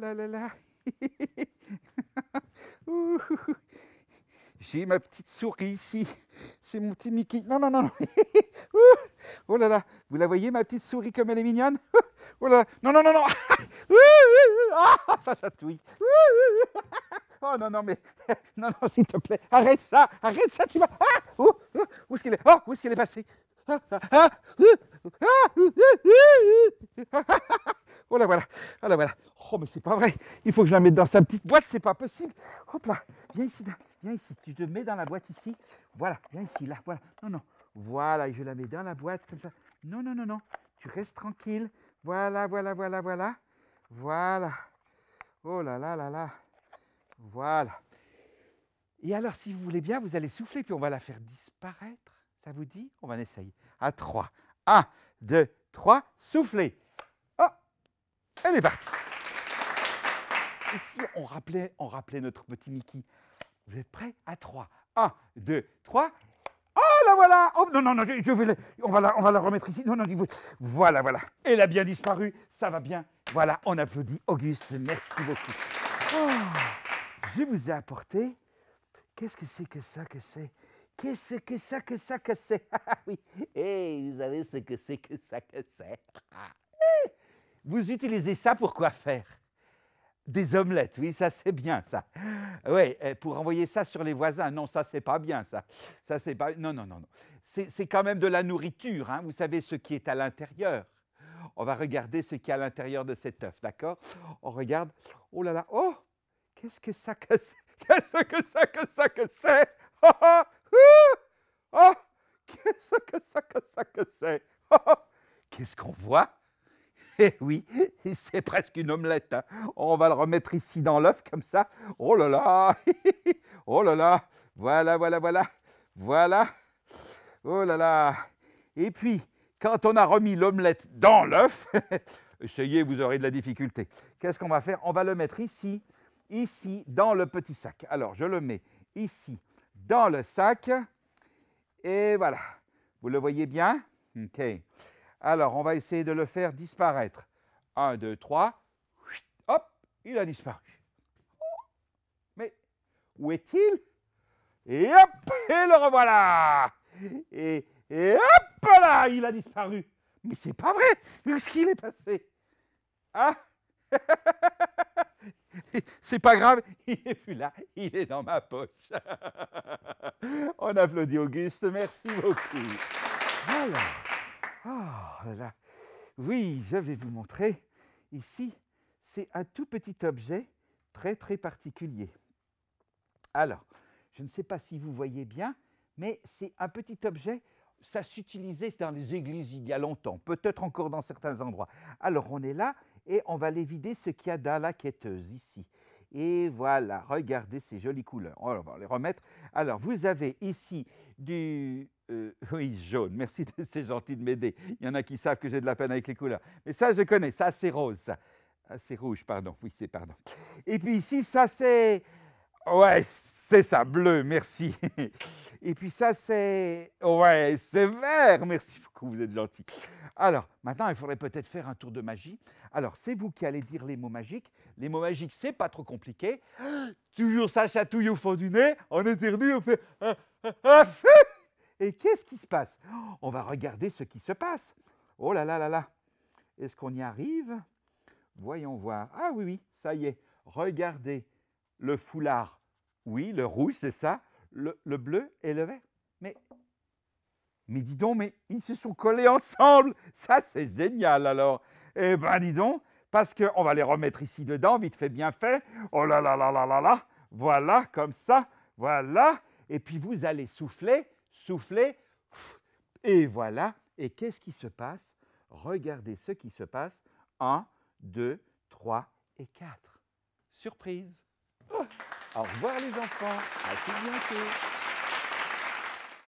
là là là. J'ai ma petite souris ici. C'est mon petit Mickey. Non, non, non. oh là là. Vous la voyez, ma petite souris, comme elle est mignonne Oh là là. Non, non, non, non. Ah, ah, ça chatouille. Oh non, non, mais. Non, non, s'il te plaît. Arrête ça. Arrête ça. Tu vas. Ah, oh, oh. où est-ce qu'elle est, oh, Où est-ce qu'elle est passée Oh là voilà. Oh là voilà. Oh, mais c'est pas vrai. Il faut que je la mette dans sa petite boîte, c'est pas possible. Hop là, viens ici, viens ici. Tu te mets dans la boîte ici. Voilà, viens ici, là, voilà. Non, non. Voilà, et je la mets dans la boîte comme ça. Non, non, non, non. Tu restes tranquille. Voilà, voilà, voilà, voilà. Voilà. Oh là là là là. Voilà. Et alors, si vous voulez bien, vous allez souffler, puis on va la faire disparaître. Ça vous dit On va essayer. À 3. 1, 2, 3, soufflez. Oh Elle est partie on rappelait, on rappelait notre petit Mickey. Vous êtes prêts À 3. 1, 2, 3. Oh, là voilà oh, Non, non, non, je, on, va la, on va la remettre ici. Non, non, voilà, voilà. Elle a bien disparu, ça va bien. Voilà, on applaudit Auguste. Merci beaucoup. Oh, je vous ai apporté... Qu'est-ce que c'est que ça que c'est Qu'est-ce que ça que ça que c'est Ah, ah Oui, et eh, vous savez ce que c'est que ça que c'est ah, eh, Vous utilisez ça pour quoi faire des omelettes, oui, ça c'est bien ça. Oui, eh, pour envoyer ça sur les voisins, non, ça c'est pas bien ça. Ça c'est pas. Non, non, non, non. C'est quand même de la nourriture, hein. vous savez ce qui est à l'intérieur. On va regarder ce qui est à l'intérieur de cet œuf, d'accord On regarde. Oh là là, oh Qu'est-ce que ça que c'est Qu'est-ce que ça que ça que c'est Oh, oh, Qu'est-ce que ça que ça que c'est Qu'est-ce qu'on voit Eh oui, c'est presque une omelette. Hein. On va le remettre ici dans l'œuf comme ça. Oh là là Oh là là Voilà, voilà, voilà Voilà Oh là là Et puis, quand on a remis l'omelette dans l'œuf, essayez, vous aurez de la difficulté. Qu'est-ce qu'on va faire On va le mettre ici, ici, dans le petit sac. Alors, je le mets ici, dans le sac. Et voilà. Vous le voyez bien OK. Alors, on va essayer de le faire disparaître. Un, deux, trois. Hop, il a disparu. Mais où est-il Et hop, et le revoilà et, hop là, il a disparu. Mais c'est pas vrai Mais où est-ce qu'il est passé Hein C'est pas grave, il est plus là, il est dans ma poche. On applaudit Auguste, merci beaucoup. Ah, oh là là. Oui, je vais vous montrer. Ici, c'est un tout petit objet très très particulier. Alors, je ne sais pas si vous voyez bien, mais c'est un petit objet, ça s'utilisait dans les églises il y a longtemps, peut-être encore dans certains endroits. Alors on est là et on va aller vider ce qu'il y a dans la quêteuse ici. Et voilà, regardez ces jolies couleurs. On va les remettre. Alors, vous avez ici du... Euh, oui, jaune. Merci, c'est gentil de m'aider. Il y en a qui savent que j'ai de la peine avec les couleurs. Mais ça, je connais. Ça, c'est rose, ça. Ah, c'est rouge, pardon. Oui, c'est pardon. Et puis ici, ça, c'est... Ouais, c'est ça, bleu. Merci. Et puis ça, c'est... Ouais, c'est vert Merci beaucoup, vous êtes gentil. Alors, maintenant, il faudrait peut-être faire un tour de magie. Alors, c'est vous qui allez dire les mots magiques. Les mots magiques, c'est pas trop compliqué. Toujours ça chatouille au fond du nez. On éternue, on fait... Ah, ah, ah, Et qu'est-ce qui se passe On va regarder ce qui se passe. Oh là là là là Est-ce qu'on y arrive Voyons voir. Ah oui, oui, ça y est. Regardez le foulard. Oui, le rouge, c'est ça le, bleu et le vert. Mais, mais dis donc, mais ils se sont collés ensemble. Ça, c'est génial alors. Eh ben, dis donc, parce qu'on va les remettre ici dedans, vite fait, bien fait. Oh là là là là là là. Voilà, comme ça. Voilà. Et puis vous allez souffler, souffler. Et voilà. Et qu'est-ce qui se passe Regardez ce qui se passe. Un, deux, trois et quatre. Surprise. Oh au revoir les enfants. À tout bientôt.